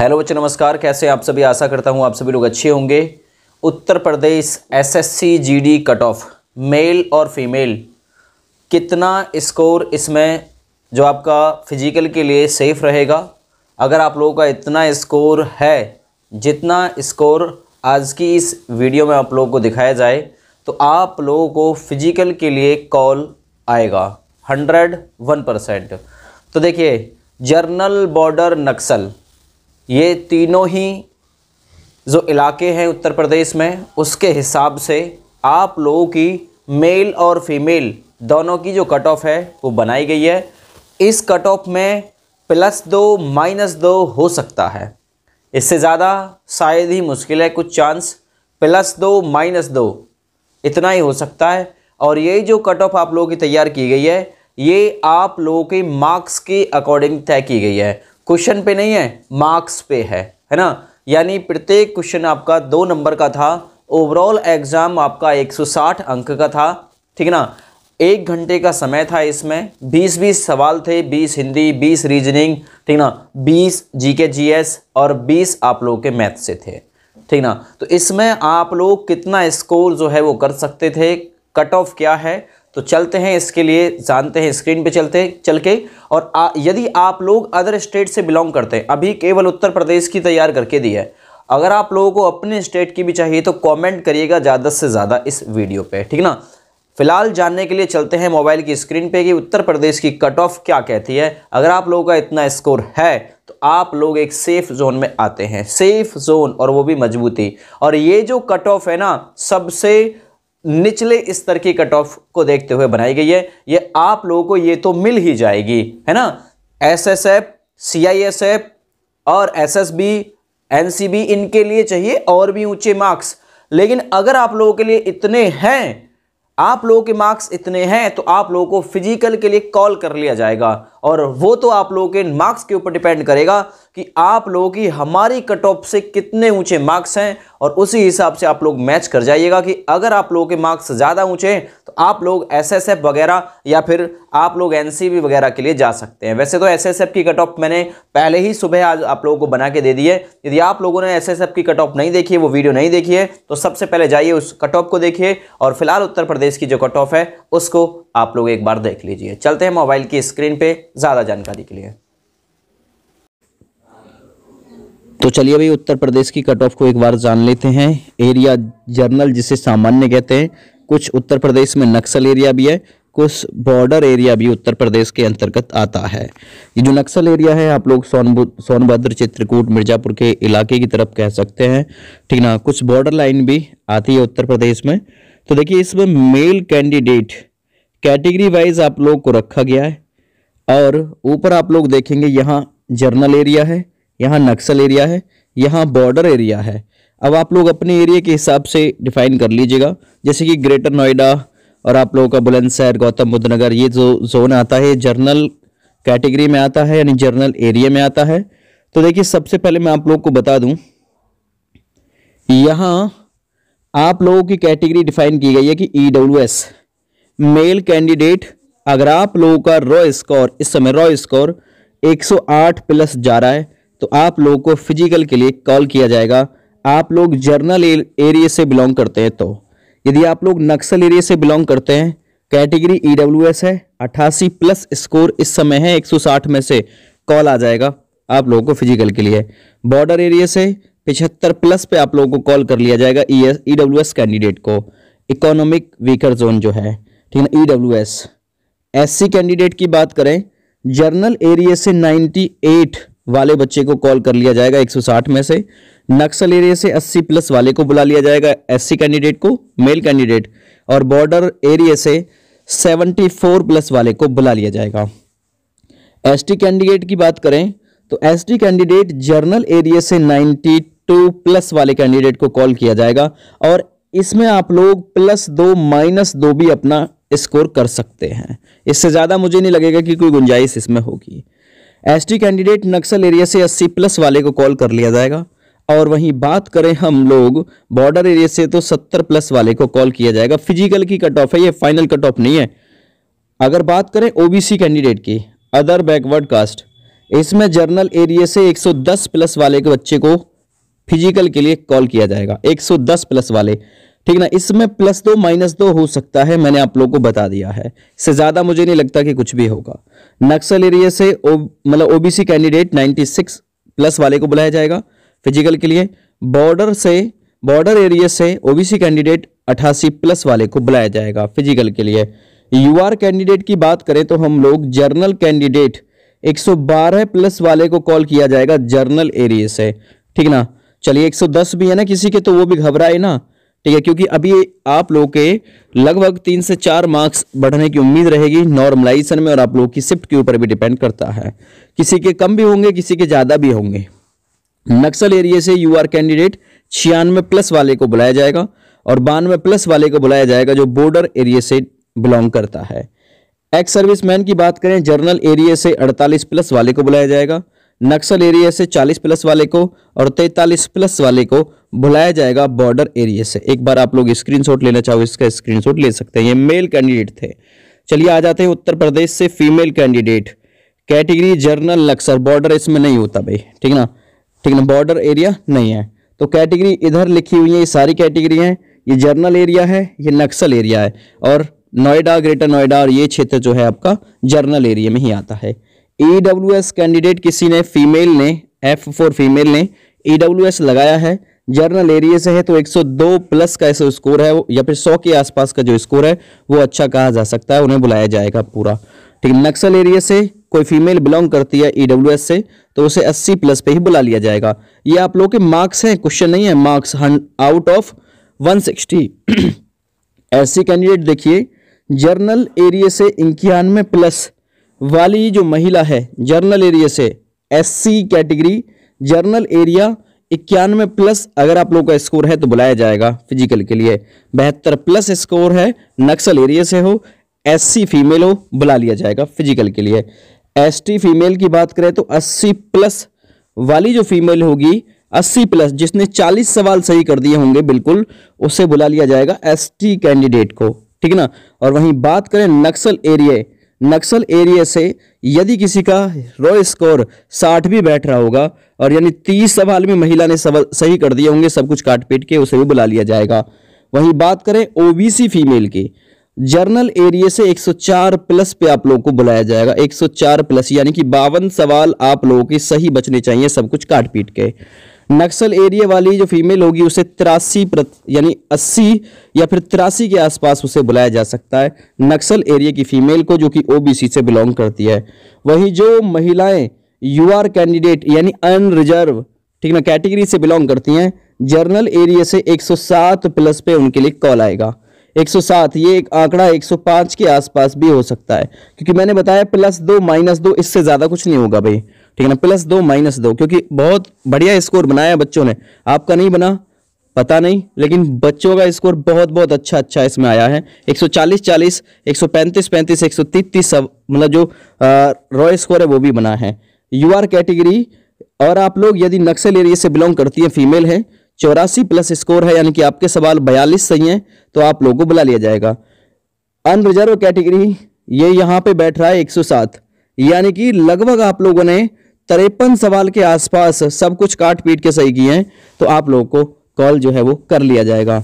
hello बच्चे नमस्कार कैसे आप सभी आशा करता हूँ आप सभी लोग अच्छे होंगे Uttar Pradesh SSC GD cut off male और फीमेल कितना स्कोर इसमें जो आपका फिजिकल के लिए सेफ़ रहेगा अगर आप लोगों का इतना स्कोर है जितना स्कोर आज की इस वीडियो में आप लोगों को दिखाया जाए तो आप लोगों को फिजिकल के लिए कॉल आएगा हंड्रेड वन परसेंट तो देखिए जर्नल बॉर्डर नक्सल ये तीनों ही जो इलाके हैं उत्तर प्रदेश में उसके हिसाब से आप लोगों की मेल और फीमेल दोनों की जो कट ऑफ है वो बनाई गई है इस कट ऑफ में प्लस दो माइनस दो हो सकता है इससे ज़्यादा शायद ही मुश्किल है कुछ चांस प्लस दो माइनस दो इतना ही हो सकता है और ये जो कट ऑफ आप लोगों की तैयार की गई है ये आप लोगों के मार्क्स के अकॉर्डिंग तय की गई है क्वेश्चन पे नहीं है मार्क्स पे है है ना यानी प्रत्येक क्वेश्चन आपका दो नंबर का था ओवरऑल एग्ज़ाम आपका 160 अंक का था ठीक है ना एक घंटे का समय था इसमें 20 बीस सवाल थे 20 हिंदी 20 रीजनिंग ठीक ना 20 जीके जीएस और 20 आप लोगों के मैथ से थे ठीक ना तो इसमें आप लोग कितना स्कोर जो है वो कर सकते थे कट ऑफ क्या है तो चलते हैं इसके लिए जानते हैं स्क्रीन पे चलते हैं चल के और आ, यदि आप लोग अदर स्टेट से बिलोंग करते हैं अभी केवल उत्तर प्रदेश की तैयार करके दी है अगर आप लोगों को अपने स्टेट की भी चाहिए तो कमेंट करिएगा ज़्यादा से ज़्यादा इस वीडियो पे ठीक ना फिलहाल जानने के लिए चलते हैं मोबाइल की स्क्रीन पर कि उत्तर प्रदेश की कट ऑफ क्या कहती है अगर आप लोगों का इतना स्कोर है तो आप लोग एक सेफ जोन में आते हैं सेफ जोन और वो भी मजबूती और ये जो कट ऑफ है ना सबसे निचले स्तर की कट ऑफ को देखते हुए बनाई गई है ये आप लोगों को ये तो मिल ही जाएगी है ना S S F C I S F और S S B N C B इनके लिए चाहिए और भी ऊंचे मार्क्स लेकिन अगर आप लोगों के लिए इतने हैं आप लोगों के मार्क्स इतने हैं तो आप लोगों को फिजिकल के लिए कॉल कर लिया जाएगा और वो तो आप लोगों के मार्क्स के ऊपर डिपेंड करेगा कि आप लोगों की हमारी कट ऑफ से कितने ऊंचे मार्क्स हैं और उसी हिसाब से आप लोग मैच कर जाइएगा कि अगर आप लोगों के मार्क्स ज़्यादा ऊंचे हैं तो आप लोग एसएसएफ वगैरह या फिर आप लोग एनसीबी वगैरह के लिए जा सकते हैं वैसे तो एसएसएफ की कट ऑफ मैंने पहले ही सुबह आज आप लोगों को बना के दे दी है यदि आप लोगों ने एफ की कट ऑफ नहीं देखी है वो वीडियो नहीं देखी है तो सबसे पहले जाइए उस कट ऑफ को देखिए और फिलहाल उत्तर प्रदेश की जो कट ऑफ है उसको आप लोग एक बार देख लीजिए चलते हैं मोबाइल की स्क्रीन पे ज़्यादा जानकारी के लिए तो चलिए भाई उत्तर प्रदेश की कट ऑफ को एक बार जान लेते हैं एरिया जर्नल जिसे सामान्य कहते हैं कुछ उत्तर प्रदेश में नक्सल एरिया भी है कुछ बॉर्डर एरिया भी उत्तर प्रदेश के अंतर्गत आता है ये जो नक्सल एरिया है आप लोग सोन सोनभद्र चित्रकूट मिर्ज़ापुर के इलाके की तरफ कह सकते हैं ठीक ना कुछ बॉर्डर लाइन भी आती है उत्तर प्रदेश में तो देखिए इसमें मेल कैंडिडेट कैटेगरी वाइज आप लोग को रखा गया है और ऊपर आप लोग देखेंगे यहाँ जर्नल एरिया है यहाँ नक्सल एरिया है यहाँ बॉर्डर एरिया है अब आप लोग अपने एरिया के हिसाब से डिफाइन कर लीजिएगा जैसे कि ग्रेटर नोएडा और आप लोगों का बुलंदशहर गौतम बुद्ध नगर ये जो जोन आता है जर्नल कैटेगरी में आता है यानी जर्नल एरिया में आता है तो देखिए सबसे पहले मैं आप लोग को बता दूँ यहाँ आप लोगों की कैटेगरी डिफाइन की गई है कि E W S male candidate अगर आप लोगों का रॉ स्कोर इस समय रॉ स्कोर 108 प्लस जा रहा है तो आप लोगों को फिजिकल के लिए कॉल किया जाएगा आप लोग जर्नल एरिया से बिलोंग करते हैं तो यदि आप लोग नक्सल एरिया से बिलोंग करते हैं कैटेगरी ई e है 88 प्लस स्कोर इस समय है 160 में से कॉल आ जाएगा आप लोगों को फिजिकल के लिए बॉर्डर एरिया से पिछहत्तर प्लस पे आप लोगों को कॉल कर लिया जाएगा E e S e candidate को इकोनॉमिक वीकर जोन जो है ठीक है ना E W S S C candidate की बात करें जर्नल एरिया से 98 वाले बच्चे को कॉल कर लिया जाएगा 160 में से नक्सल एरिया से 80 प्लस वाले को बुला लिया जाएगा एस सी कैंडिडेट को मेल कैंडिडेट और बॉर्डर एरिया से 74 प्लस वाले को बुला लिया जाएगा एस टी कैंडिडेट की बात करें तो S T candidate general area से 92 प्लस वाले कैंडिडेट को कॉल किया जाएगा और इसमें आप लोग प्लस दो माइनस दो भी अपना स्कोर कर सकते हैं इससे ज़्यादा मुझे नहीं लगेगा कि कोई गुंजाइश इसमें होगी एसटी कैंडिडेट नक्सल एरिया से 80 प्लस वाले को कॉल कर लिया जाएगा और वहीं बात करें हम लोग बॉर्डर एरिया से तो 70 प्लस वाले को कॉल किया जाएगा फिजिकल की कट ऑफ है ये फाइनल कट ऑफ नहीं है अगर बात करें ओबीसी कैंडिडेट की अदर बैकवर्ड कास्ट इसमें जर्नल एरिया से 110 प्लस वाले के बच्चे को फिजिकल के लिए कॉल किया जाएगा 110 प्लस वाले ठीक ना इसमें प्लस दो माइनस दो हो सकता है मैंने आप लोगों को बता दिया है इससे ज़्यादा मुझे नहीं लगता कि कुछ भी होगा नक्सल एरिया से मतलब ओबीसी कैंडिडेट 96 प्लस वाले को बुलाया जाएगा फिजिकल के लिए बॉर्डर से बॉर्डर एरिया से ओबीसी कैंडिडेट अठासी प्लस वाले को बुलाया जाएगा फिजिकल के लिए यूआर कैंडिडेट की बात करें तो हम लोग जर्नल कैंडिडेट 112 प्लस वाले को कॉल किया जाएगा जर्नल एरिया से ठीक ना चलिए 110 भी है ना किसी के तो वो भी घबराए ना ठीक है क्योंकि अभी आप लोग के लगभग तीन से चार मार्क्स बढ़ने की उम्मीद रहेगी नॉर्मलाइजेशन में और आप लोगों की शिफ्ट के ऊपर भी डिपेंड करता है किसी के कम भी होंगे किसी के ज़्यादा भी होंगे नक्सल एरिया से यू आर कैंडिडेट छियानवे प्लस वाले को बुलाया जाएगा और बानवे प्लस वाले को बुलाया जाएगा जो बॉर्डर एरिया से बिलोंग करता है एक्स मैन की बात करें जर्नल एरिया से अड़तालीस प्लस वाले को बुलाया जाएगा नक्सल एरिया से 40 प्लस वाले को और 43 प्लस वाले को भुलाया जाएगा बॉर्डर एरिया से एक बार आप लोग स्क्रीनशॉट लेना चाहो इसका स्क्रीनशॉट ले सकते हैं ये मेल कैंडिडेट थे चलिए आ जाते हैं उत्तर प्रदेश से female candidate category general Naxal border इसमें नहीं होता भाई ठीक ना ठीक ना बॉर्डर एरिया नहीं है तो कैटेगरी इधर लिखी हुई है ये सारी कैटेगरी हैं ये जर्नल एरिया है ये नक्सल एरिया है और नोएडा ग्रेटर नोएडा और ये क्षेत्र जो है आपका जर्नल एरिया में ही आता है ई डब्ल्यू एस कैंडिडेट किसी ने फीमेल ने एफ फॉर फीमेल ने ई डब्ल्यू एस लगाया है जर्नल एरिया से है तो 102 प्लस का ऐसा स्कोर है या फिर 100 के आसपास का जो स्कोर है वो अच्छा कहा जा सकता है उन्हें बुलाया जाएगा पूरा ठीक है नक्सल एरिया से कोई फीमेल बिलोंग करती है ई e से तो उसे 80 प्लस पे ही बुला लिया जाएगा ये आप लोग के मार्क्स हैं क्वेश्चन नहीं है मार्क्स आउट ऑफ वन ऐसी कैंडिडेट देखिए जर्नल एरिया से इक्यानवे प्लस वाली जो महिला है जर्नल एरिया से एससी कैटेगरी जर्नल एरिया इक्यानवे प्लस अगर आप लोग का स्कोर है तो बुलाया जाएगा फिजिकल के लिए बेहतर प्लस स्कोर है नक्सल एरिया से हो एससी फीमेल हो बुला लिया जाएगा फिजिकल के लिए एसटी फीमेल की बात करें तो 80 प्लस वाली जो फीमेल होगी 80 प्लस जिसने 40 सवाल सही कर दिए होंगे बिल्कुल उसे बुला लिया जाएगा एसटी कैंडिडेट को ठीक ना और वहीं बात करें नक्सल एरिया नक्सल एरिया से यदि किसी का रो स्कोर साठ भी बैठ रहा होगा और यानी तीस सवाल में महिला ने सवाल सही कर दिए होंगे सब कुछ काट पीट के उसे भी बुला लिया जाएगा वहीं बात करें ओबीसी फीमेल की जर्नल एरिया से 104 प्लस पे आप लोगों को बुलाया जाएगा 104 प्लस यानी कि बावन सवाल आप लोगों के सही बचने चाहिए सब कुछ काट पीट के नक्सल एरिया वाली जो फीमेल होगी उसे तिरासी यानी अस्सी या फिर तिरासी के आसपास उसे बुलाया जा सकता है नक्सल एरिया की फीमेल को जो कि ओबीसी से बिलोंग करती है वहीं जो महिलाएं यूआर कैंडिडेट यानी अनरिजर्व ठीक ना कैटेगरी से बिलोंग करती हैं जर्नल एरिया से 107 प्लस पे उनके लिए कॉल आएगा 107 ये एक आंकड़ा 105 के आसपास भी हो सकता है क्योंकि मैंने बताया प्लस दो माइनस दो इससे ज़्यादा कुछ नहीं होगा भाई ठीक है ना प्लस दो माइनस दो क्योंकि बहुत बढ़िया स्कोर बनाया बच्चों ने आपका नहीं बना पता नहीं लेकिन बच्चों का स्कोर बहुत बहुत अच्छा अच्छा इसमें आया है 140 40 135 35 133 सब मतलब जो रॉय स्कोर है वो भी बना है यू आर कैटेगरी और आप लोग यदि नक्सल एरिया से बिलोंग करती है फीमेल है चौरासी प्लस स्कोर है यानी कि आपके सवाल बयालीस सही हैं तो आप लोगों को बुला लिया जाएगा अनरिजर्व कैटेगरी ये यहाँ पे बैठ रहा है 107 यानी कि लगभग आप लोगों ने तिरपन सवाल के आसपास सब कुछ काट पीट के सही किए हैं तो आप लोगों को कॉल जो है वो कर लिया जाएगा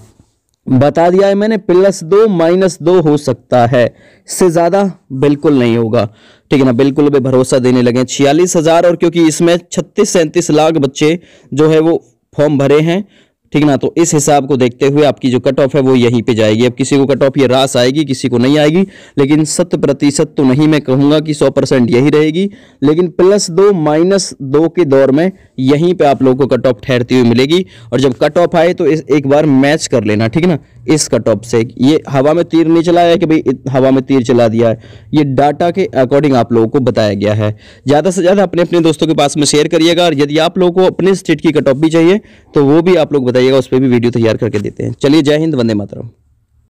बता दिया है मैंने प्लस दो माइनस दो हो सकता है इससे ज़्यादा बिल्कुल नहीं होगा ठीक है ना बिल्कुल भी भरोसा देने लगे छियालीस हज़ार और क्योंकि इसमें छत्तीस सैंतीस लाख बच्चे जो है वो फॉर्म भरे हैं ठीक ना तो इस हिसाब को देखते हुए आपकी जो कट ऑफ है वो यहीं पे जाएगी अब किसी को कट ऑफ ये रास आएगी किसी को नहीं आएगी लेकिन शत प्रतिशत तो नहीं मैं कहूँगा कि सौ परसेंट यही रहेगी लेकिन प्लस दो माइनस दो के दौर में यहीं पे आप लोगों को कट ऑफ ठहरती हुई मिलेगी और जब कट ऑफ आए तो इस एक बार मैच कर लेना ठीक ना इस कट ऑफ से ये हवा में तीर नहीं चलाया है कि भाई हवा में तीर चला दिया है ये डाटा के अकॉर्डिंग आप लोगों को बताया गया है ज़्यादा से ज़्यादा अपने अपने दोस्तों के पास में शेयर करिएगा और यदि आप लोगों को अपने स्टेट की कट ऑफ भी चाहिए तो वो भी आप लोग बताइएगा उस पर भी वीडियो तैयार करके देते हैं चलिए जय हिंद वंदे मातरम